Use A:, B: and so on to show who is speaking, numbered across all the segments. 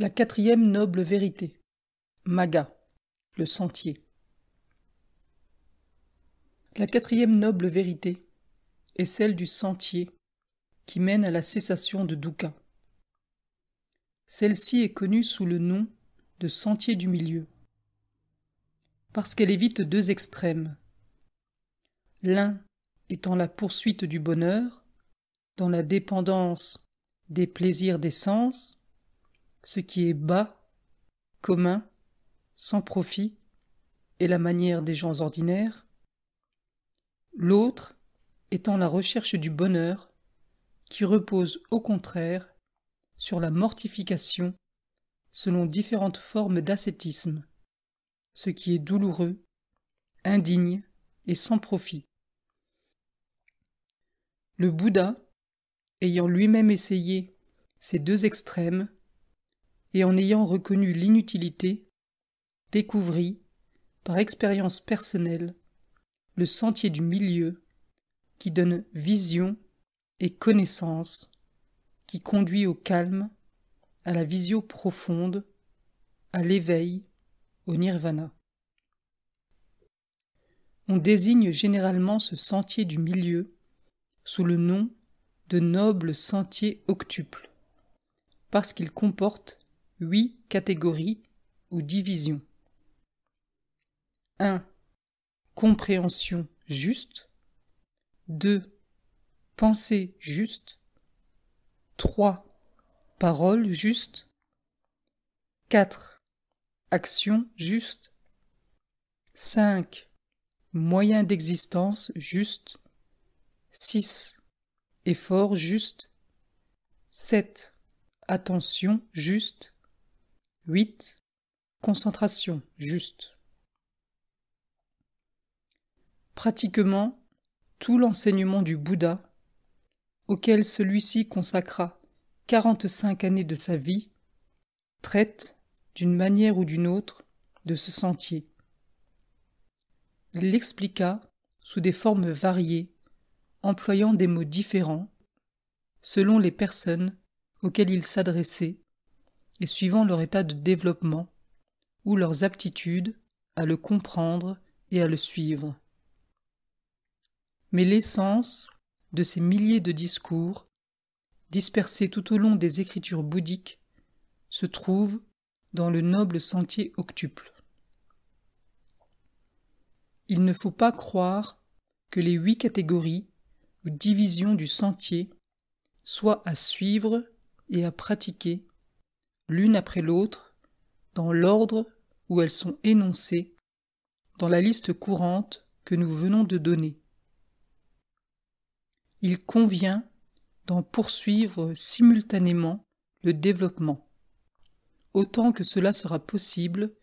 A: La quatrième noble vérité. Maga, le sentier. La quatrième noble vérité est celle du sentier qui mène à la cessation de Dukkha. Celle-ci est connue sous le nom de sentier du milieu parce qu'elle évite deux extrêmes. L'un étant la poursuite du bonheur dans la dépendance des plaisirs des sens ce qui est bas, commun, sans profit, et la manière des gens ordinaires, l'autre étant la recherche du bonheur, qui repose au contraire sur la mortification selon différentes formes d'ascétisme, ce qui est douloureux, indigne et sans profit. Le Bouddha, ayant lui-même essayé ces deux extrêmes, et en ayant reconnu l'inutilité, découvrit, par expérience personnelle, le sentier du milieu qui donne vision et connaissance, qui conduit au calme, à la visio profonde, à l'éveil, au nirvana. On désigne généralement ce sentier du milieu sous le nom de noble sentier octuple, parce qu'il comporte huit catégories ou divisions. 1. Compréhension juste. 2. Pensée juste. 3. Parole juste. 4. Action juste. 5. Moyen d'existence juste. 6. Effort juste. 7. Attention juste. 8. Concentration juste. Pratiquement tout l'enseignement du Bouddha, auquel celui-ci consacra 45 années de sa vie, traite, d'une manière ou d'une autre, de ce sentier. Il l'expliqua sous des formes variées, employant des mots différents, selon les personnes auxquelles il s'adressait et suivant leur état de développement, ou leurs aptitudes à le comprendre et à le suivre. Mais l'essence de ces milliers de discours, dispersés tout au long des écritures bouddhiques, se trouve dans le noble sentier octuple. Il ne faut pas croire que les huit catégories ou divisions du sentier soient à suivre et à pratiquer l'une après l'autre, dans l'ordre où elles sont énoncées, dans la liste courante que nous venons de donner. Il convient d'en poursuivre simultanément le développement, autant que cela sera possible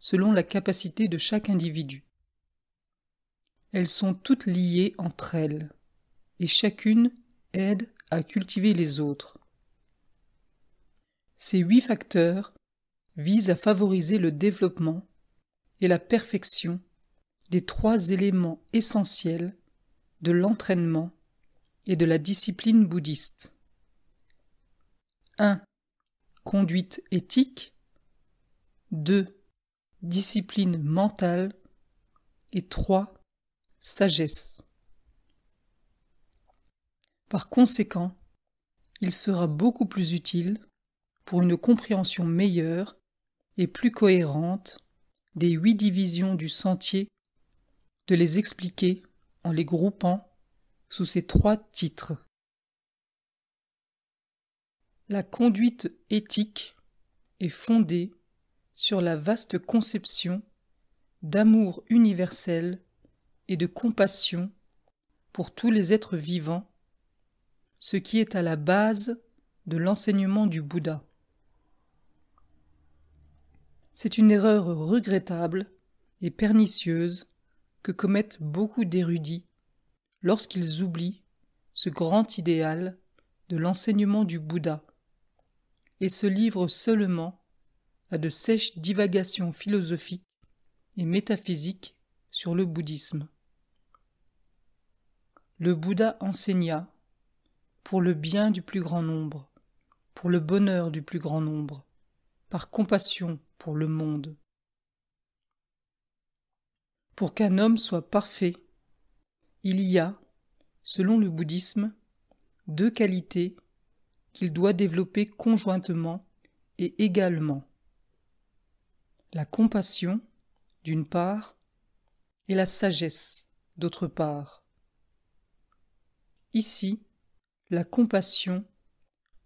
A: selon la capacité de chaque individu. Elles sont toutes liées entre elles, et chacune aide à cultiver les autres. Ces huit facteurs visent à favoriser le développement et la perfection des trois éléments essentiels de l'entraînement et de la discipline bouddhiste. 1. Conduite éthique 2. Discipline mentale et 3. Sagesse. Par conséquent, il sera beaucoup plus utile pour une compréhension meilleure et plus cohérente des huit divisions du sentier, de les expliquer en les groupant sous ces trois titres. La conduite éthique est fondée sur la vaste conception d'amour universel et de compassion pour tous les êtres vivants, ce qui est à la base de l'enseignement du Bouddha. C'est une erreur regrettable et pernicieuse que commettent beaucoup d'érudits lorsqu'ils oublient ce grand idéal de l'enseignement du Bouddha et se livrent seulement à de sèches divagations philosophiques et métaphysiques sur le bouddhisme. Le Bouddha enseigna pour le bien du plus grand nombre, pour le bonheur du plus grand nombre, par compassion pour le monde. Pour qu'un homme soit parfait, il y a, selon le bouddhisme, deux qualités qu'il doit développer conjointement et également. La compassion, d'une part, et la sagesse, d'autre part. Ici, la compassion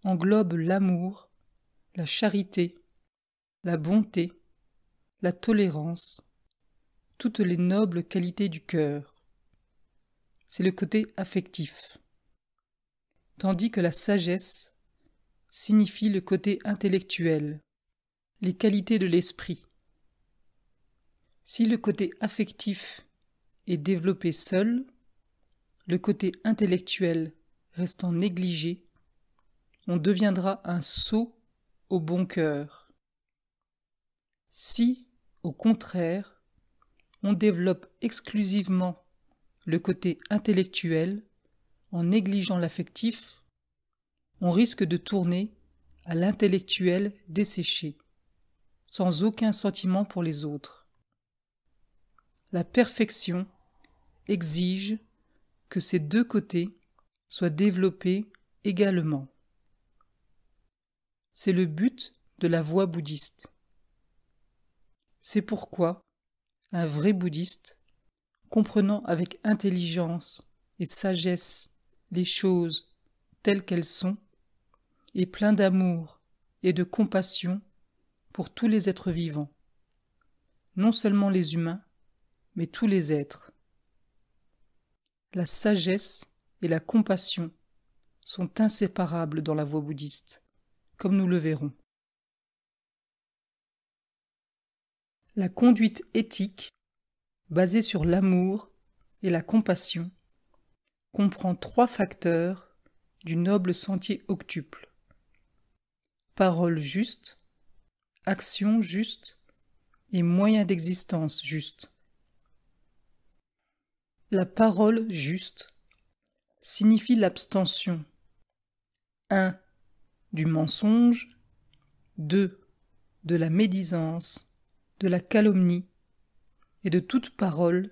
A: englobe l'amour, la charité, la bonté, la tolérance, toutes les nobles qualités du cœur. C'est le côté affectif. Tandis que la sagesse signifie le côté intellectuel, les qualités de l'esprit. Si le côté affectif est développé seul, le côté intellectuel restant négligé, on deviendra un sot au bon cœur. Si, au contraire, on développe exclusivement le côté intellectuel en négligeant l'affectif, on risque de tourner à l'intellectuel desséché, sans aucun sentiment pour les autres. La perfection exige que ces deux côtés soient développés également. C'est le but de la voie bouddhiste. C'est pourquoi un vrai bouddhiste, comprenant avec intelligence et sagesse les choses telles qu'elles sont, est plein d'amour et de compassion pour tous les êtres vivants, non seulement les humains, mais tous les êtres. La sagesse et la compassion sont inséparables dans la voie bouddhiste, comme nous le verrons. La conduite éthique, basée sur l'amour et la compassion, comprend trois facteurs du noble sentier octuple. Parole juste, action juste et moyen d'existence juste. La parole juste signifie l'abstention 1. du mensonge 2. de la médisance de la calomnie et de toute parole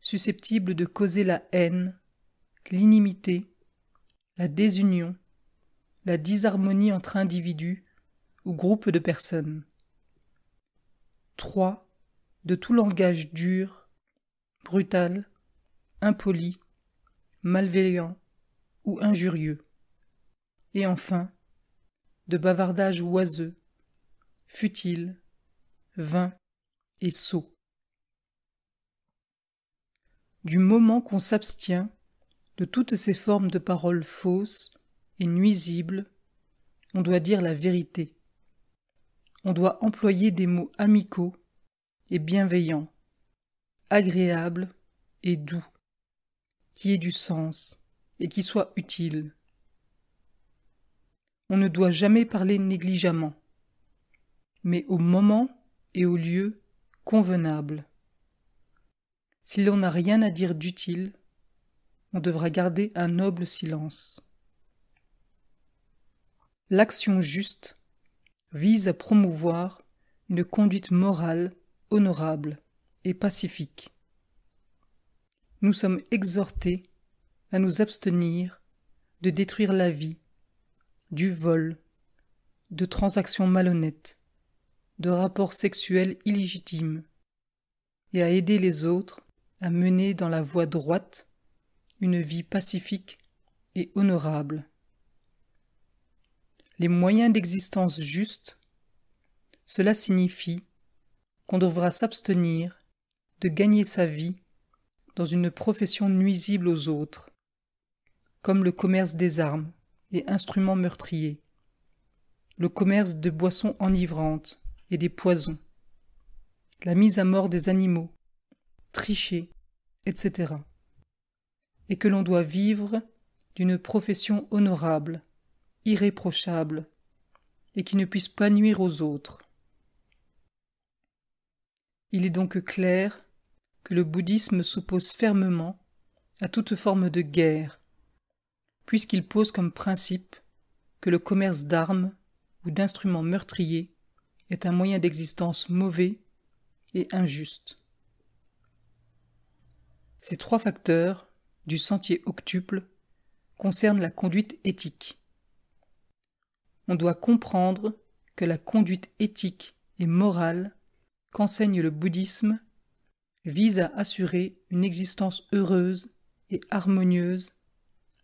A: susceptible de causer la haine, l'inimité, la désunion, la disharmonie entre individus ou groupes de personnes. 3. De tout langage dur, brutal, impoli, malveillant ou injurieux. Et enfin, de bavardage oiseux, futile, vain et sot. Du moment qu'on s'abstient de toutes ces formes de paroles fausses et nuisibles, on doit dire la vérité. On doit employer des mots amicaux et bienveillants, agréables et doux, qui aient du sens et qui soient utiles. On ne doit jamais parler négligemment, mais au moment et au lieu convenable. Si l'on n'a rien à dire d'utile, on devra garder un noble silence. L'action juste vise à promouvoir une conduite morale honorable et pacifique. Nous sommes exhortés à nous abstenir de détruire la vie, du vol, de transactions malhonnêtes, de rapports sexuels illégitimes et à aider les autres à mener dans la voie droite une vie pacifique et honorable. Les moyens d'existence justes, cela signifie qu'on devra s'abstenir de gagner sa vie dans une profession nuisible aux autres, comme le commerce des armes et instruments meurtriers, le commerce de boissons enivrantes, et des poisons, la mise à mort des animaux, tricher, etc. Et que l'on doit vivre d'une profession honorable, irréprochable, et qui ne puisse pas nuire aux autres. Il est donc clair que le bouddhisme s'oppose fermement à toute forme de guerre, puisqu'il pose comme principe que le commerce d'armes ou d'instruments meurtriers est un moyen d'existence mauvais et injuste. Ces trois facteurs du sentier octuple concernent la conduite éthique. On doit comprendre que la conduite éthique et morale qu'enseigne le bouddhisme vise à assurer une existence heureuse et harmonieuse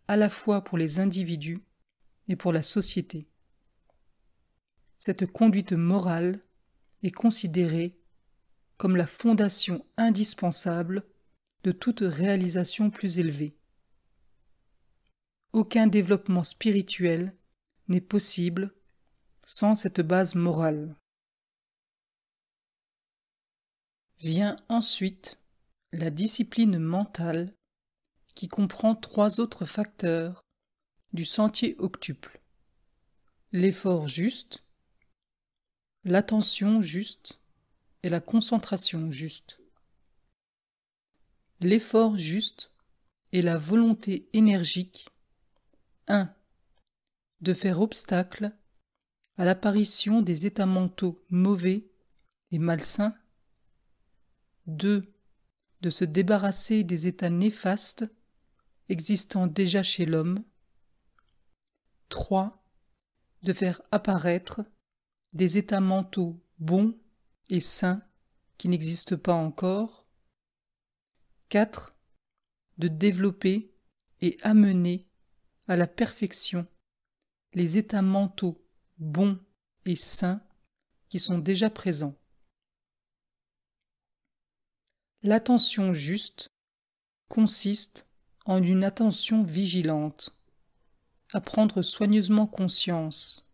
A: à la fois pour les individus et pour la société cette conduite morale est considérée comme la fondation indispensable de toute réalisation plus élevée. Aucun développement spirituel n'est possible sans cette base morale. Vient ensuite la discipline mentale qui comprend trois autres facteurs du sentier octuple. L'effort juste, l'attention juste et la concentration juste, l'effort juste et la volonté énergique 1. De faire obstacle à l'apparition des états mentaux mauvais et malsains 2. De se débarrasser des états néfastes existant déjà chez l'homme 3. De faire apparaître des états mentaux bons et sains qui n'existent pas encore. 4. De développer et amener à la perfection les états mentaux bons et sains qui sont déjà présents. L'attention juste consiste en une attention vigilante, à prendre soigneusement conscience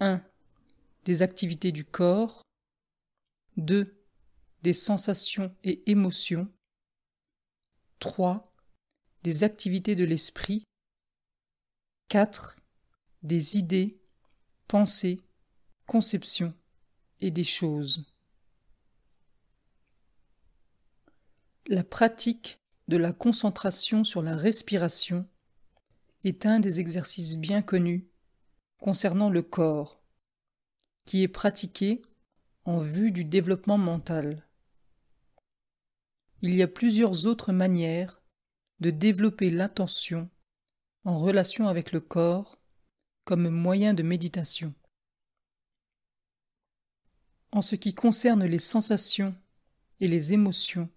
A: 1 des activités du corps. 2. Des sensations et émotions. 3. Des activités de l'esprit. 4. Des idées, pensées, conceptions et des choses. La pratique de la concentration sur la respiration est un des exercices bien connus concernant le corps qui est pratiquée en vue du développement mental. Il y a plusieurs autres manières de développer l'attention en relation avec le corps comme moyen de méditation. En ce qui concerne les sensations et les émotions,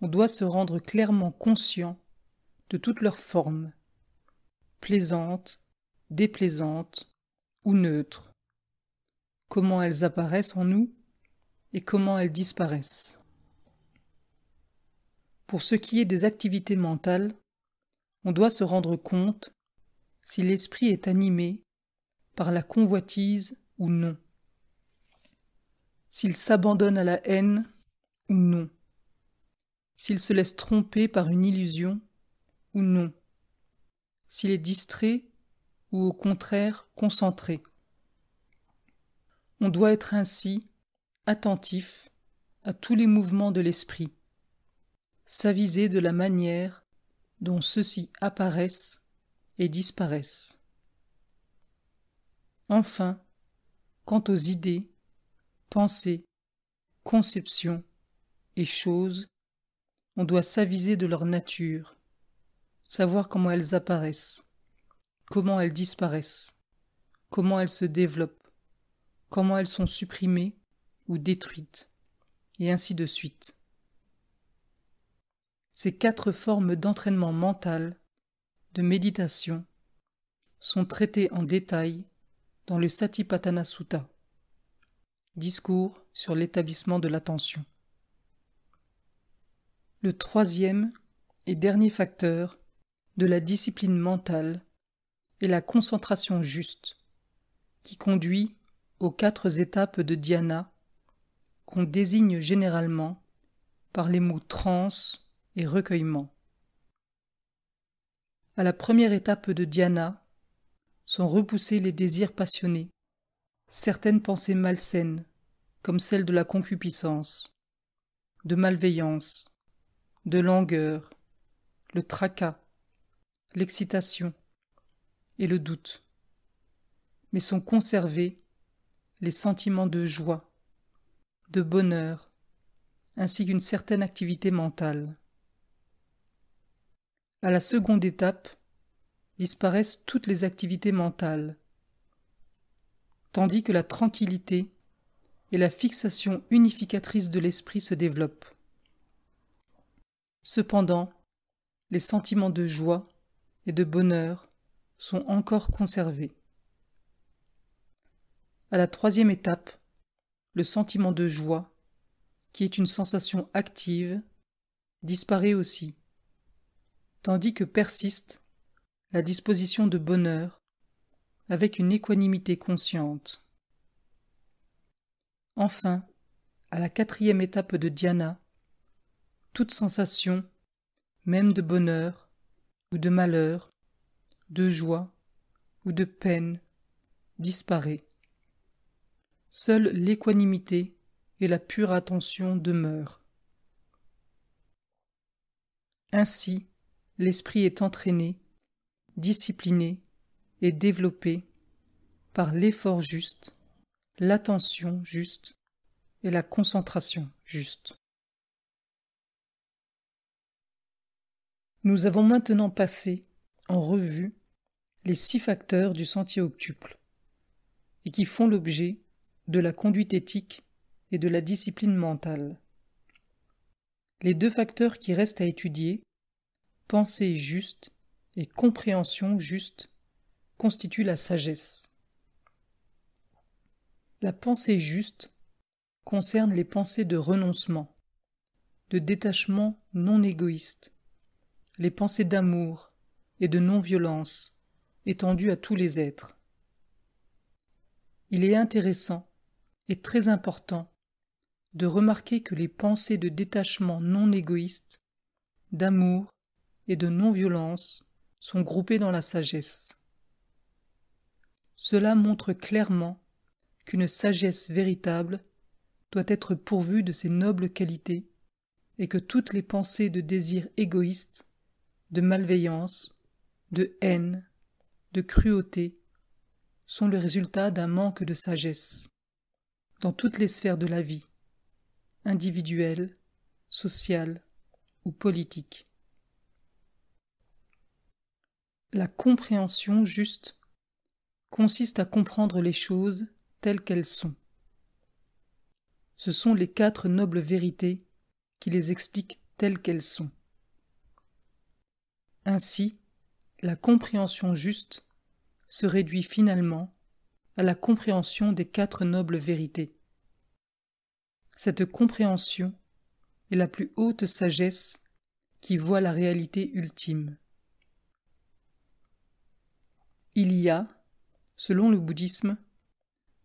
A: on doit se rendre clairement conscient de toutes leurs formes, plaisantes, déplaisantes ou neutres comment elles apparaissent en nous et comment elles disparaissent. Pour ce qui est des activités mentales, on doit se rendre compte si l'esprit est animé par la convoitise ou non, s'il s'abandonne à la haine ou non, s'il se laisse tromper par une illusion ou non, s'il est distrait ou au contraire concentré. On doit être ainsi attentif à tous les mouvements de l'esprit, s'aviser de la manière dont ceux-ci apparaissent et disparaissent. Enfin, quant aux idées, pensées, conceptions et choses, on doit s'aviser de leur nature, savoir comment elles apparaissent, comment elles disparaissent, comment elles se développent, comment elles sont supprimées ou détruites, et ainsi de suite. Ces quatre formes d'entraînement mental, de méditation, sont traitées en détail dans le Satipatthana Sutta, discours sur l'établissement de l'attention. Le troisième et dernier facteur de la discipline mentale est la concentration juste, qui conduit aux quatre étapes de dhyana, qu'on désigne généralement par les mots transe et recueillement. À la première étape de dhyana sont repoussés les désirs passionnés, certaines pensées malsaines, comme celles de la concupiscence, de malveillance, de langueur, le tracas, l'excitation et le doute, mais sont conservées les sentiments de joie, de bonheur, ainsi qu'une certaine activité mentale. À la seconde étape, disparaissent toutes les activités mentales, tandis que la tranquillité et la fixation unificatrice de l'esprit se développent. Cependant, les sentiments de joie et de bonheur sont encore conservés à la troisième étape, le sentiment de joie, qui est une sensation active, disparaît aussi, tandis que persiste la disposition de bonheur avec une équanimité consciente. Enfin, à la quatrième étape de Dhyana, toute sensation, même de bonheur ou de malheur, de joie ou de peine, disparaît seule l'équanimité et la pure attention demeurent. Ainsi, l'esprit est entraîné, discipliné et développé par l'effort juste, l'attention juste et la concentration juste. Nous avons maintenant passé en revue les six facteurs du sentier octuple et qui font l'objet de la conduite éthique et de la discipline mentale. Les deux facteurs qui restent à étudier, pensée juste et compréhension juste, constituent la sagesse. La pensée juste concerne les pensées de renoncement, de détachement non égoïste, les pensées d'amour et de non-violence étendues à tous les êtres. Il est intéressant est très important de remarquer que les pensées de détachement non égoïste, d'amour et de non-violence sont groupées dans la sagesse. Cela montre clairement qu'une sagesse véritable doit être pourvue de ces nobles qualités et que toutes les pensées de désir égoïste, de malveillance, de haine, de cruauté sont le résultat d'un manque de sagesse dans toutes les sphères de la vie, individuelle, sociale ou politique. La compréhension juste consiste à comprendre les choses telles qu'elles sont. Ce sont les quatre nobles vérités qui les expliquent telles qu'elles sont. Ainsi, la compréhension juste se réduit finalement à la compréhension des quatre nobles vérités. Cette compréhension est la plus haute sagesse qui voit la réalité ultime. Il y a, selon le bouddhisme,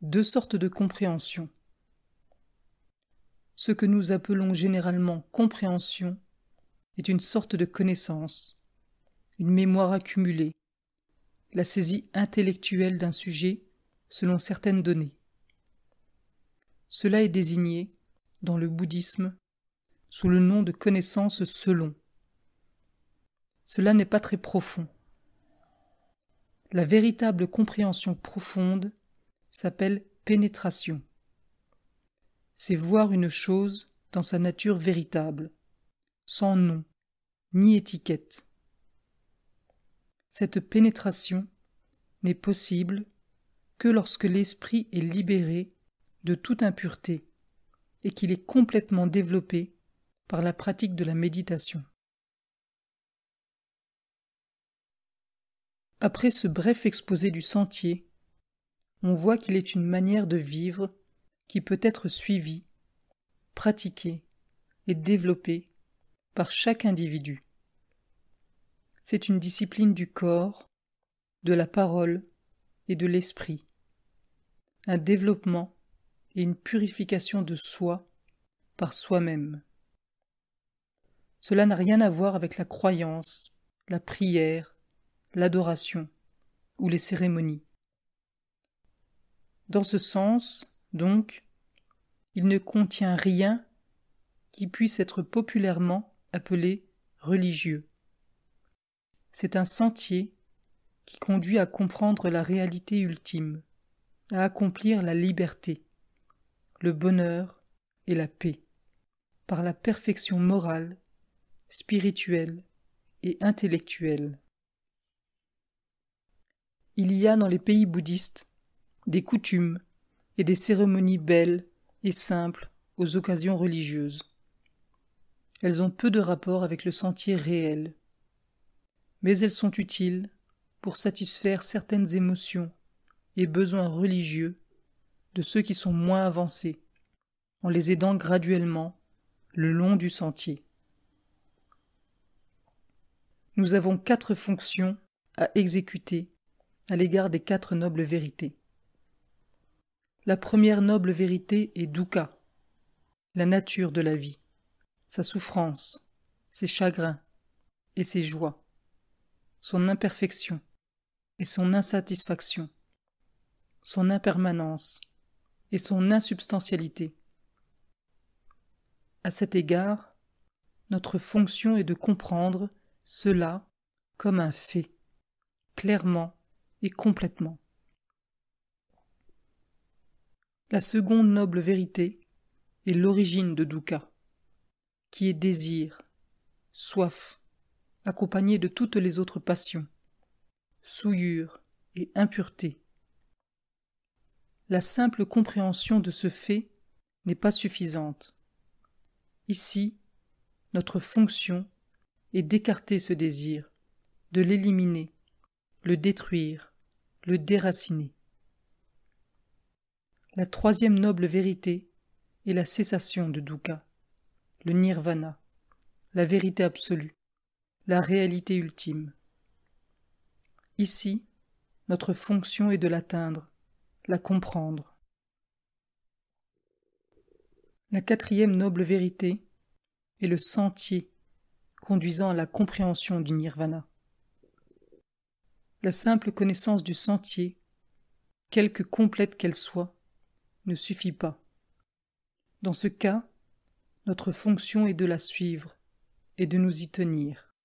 A: deux sortes de compréhension. Ce que nous appelons généralement compréhension est une sorte de connaissance, une mémoire accumulée, la saisie intellectuelle d'un sujet selon certaines données. Cela est désigné, dans le bouddhisme, sous le nom de connaissance selon. Cela n'est pas très profond. La véritable compréhension profonde s'appelle pénétration. C'est voir une chose dans sa nature véritable, sans nom, ni étiquette. Cette pénétration n'est possible que lorsque l'esprit est libéré de toute impureté et qu'il est complètement développé par la pratique de la méditation. Après ce bref exposé du sentier, on voit qu'il est une manière de vivre qui peut être suivie, pratiquée et développée par chaque individu. C'est une discipline du corps, de la parole et de l'esprit un développement et une purification de soi par soi-même. Cela n'a rien à voir avec la croyance, la prière, l'adoration ou les cérémonies. Dans ce sens, donc, il ne contient rien qui puisse être populairement appelé religieux. C'est un sentier qui conduit à comprendre la réalité ultime à accomplir la liberté, le bonheur et la paix, par la perfection morale, spirituelle et intellectuelle. Il y a dans les pays bouddhistes des coutumes et des cérémonies belles et simples aux occasions religieuses. Elles ont peu de rapport avec le sentier réel, mais elles sont utiles pour satisfaire certaines émotions et besoins religieux de ceux qui sont moins avancés, en les aidant graduellement le long du sentier. Nous avons quatre fonctions à exécuter à l'égard des quatre nobles vérités. La première noble vérité est Dukkha, la nature de la vie, sa souffrance, ses chagrins et ses joies, son imperfection et son insatisfaction, son impermanence et son insubstantialité. À cet égard, notre fonction est de comprendre cela comme un fait, clairement et complètement. La seconde noble vérité est l'origine de Dukkha, qui est désir, soif, accompagné de toutes les autres passions, souillure et impureté, la simple compréhension de ce fait n'est pas suffisante. Ici, notre fonction est d'écarter ce désir, de l'éliminer, le détruire, le déraciner. La troisième noble vérité est la cessation de dukkha, le nirvana, la vérité absolue, la réalité ultime. Ici, notre fonction est de l'atteindre, la comprendre. La quatrième noble vérité est le sentier conduisant à la compréhension du nirvana. La simple connaissance du sentier, quelque complète qu'elle soit, ne suffit pas. Dans ce cas, notre fonction est de la suivre et de nous y tenir.